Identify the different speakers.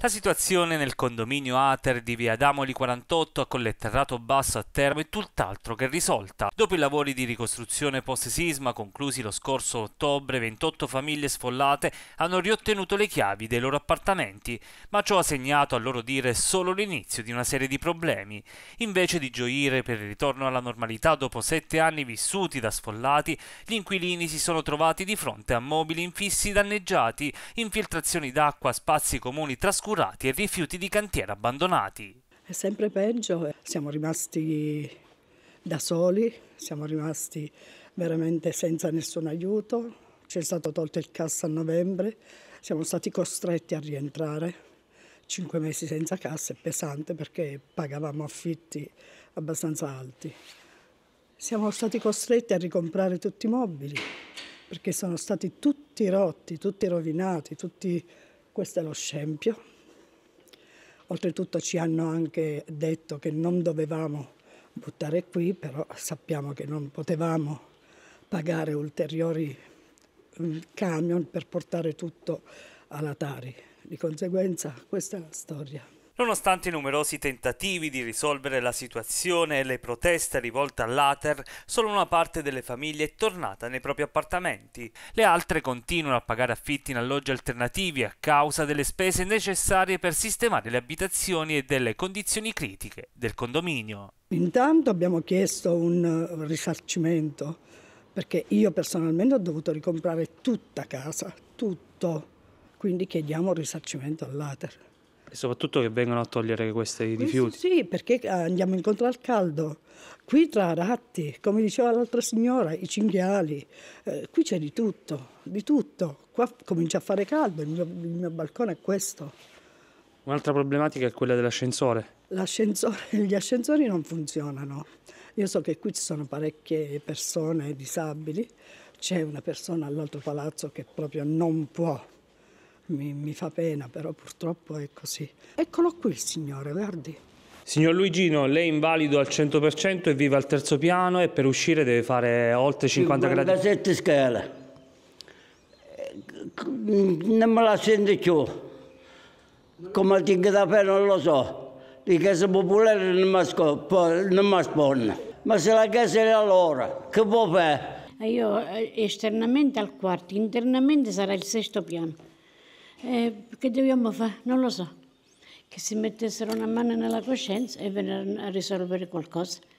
Speaker 1: La situazione nel condominio Ater di via Damoli 48 a Colletterrato Basso a Termo è tutt'altro che risolta. Dopo i lavori di ricostruzione post-sisma conclusi lo scorso ottobre, 28 famiglie sfollate hanno riottenuto le chiavi dei loro appartamenti, ma ciò ha segnato a loro dire solo l'inizio di una serie di problemi. Invece di gioire per il ritorno alla normalità dopo sette anni vissuti da sfollati, gli inquilini si sono trovati di fronte a mobili infissi danneggiati, infiltrazioni d'acqua, spazi comuni trascorsi trascurati e rifiuti di cantiere abbandonati.
Speaker 2: È sempre peggio, eh. siamo rimasti da soli, siamo rimasti veramente senza nessun aiuto, ci è stato tolto il cassa a novembre, siamo stati costretti a rientrare. Cinque mesi senza cassa è pesante perché pagavamo affitti abbastanza alti. Siamo stati costretti a ricomprare tutti i mobili perché sono stati tutti rotti, tutti rovinati, tutti... questo è lo scempio. Oltretutto ci hanno anche detto che non dovevamo buttare qui, però sappiamo che non potevamo pagare ulteriori mm, camion per portare tutto alla Tari. Di conseguenza questa è la storia.
Speaker 1: Nonostante i numerosi tentativi di risolvere la situazione e le proteste rivolte all'Ater, solo una parte delle famiglie è tornata nei propri appartamenti. Le altre continuano a pagare affitti in alloggi alternativi a causa delle spese necessarie per sistemare le abitazioni e delle condizioni critiche del condominio.
Speaker 2: Intanto abbiamo chiesto un risarcimento perché io personalmente ho dovuto ricomprare tutta casa, tutto, quindi chiediamo un risarcimento all'Ater.
Speaker 1: E soprattutto che vengono a togliere questi rifiuti.
Speaker 2: sì, perché eh, andiamo incontro al caldo. Qui tra ratti, come diceva l'altra signora, i cinghiali, eh, qui c'è di tutto, di tutto. Qua comincia a fare caldo, il mio, il mio balcone è questo.
Speaker 1: Un'altra problematica è quella dell'ascensore.
Speaker 2: gli ascensori non funzionano. Io so che qui ci sono parecchie persone disabili, c'è una persona all'altro palazzo che proprio non può mi, mi fa pena, però purtroppo è così. Eccolo qui il signore, guardi.
Speaker 1: Signor Luigino, lei è invalido al 100% e vive al terzo piano e per uscire deve fare oltre 50 gradi. 57 scale.
Speaker 2: Non me la sento più. Come ti da fare non lo so. La casa popolare non mi, scop- Ma se la casa è allora, che può fare? Eh, io eh, esternamente al quarto, internamente sarà il sesto piano eh, che dobbiamo fare? Non lo so. Che si mettessero una mano nella coscienza e vennero a risolvere qualcosa.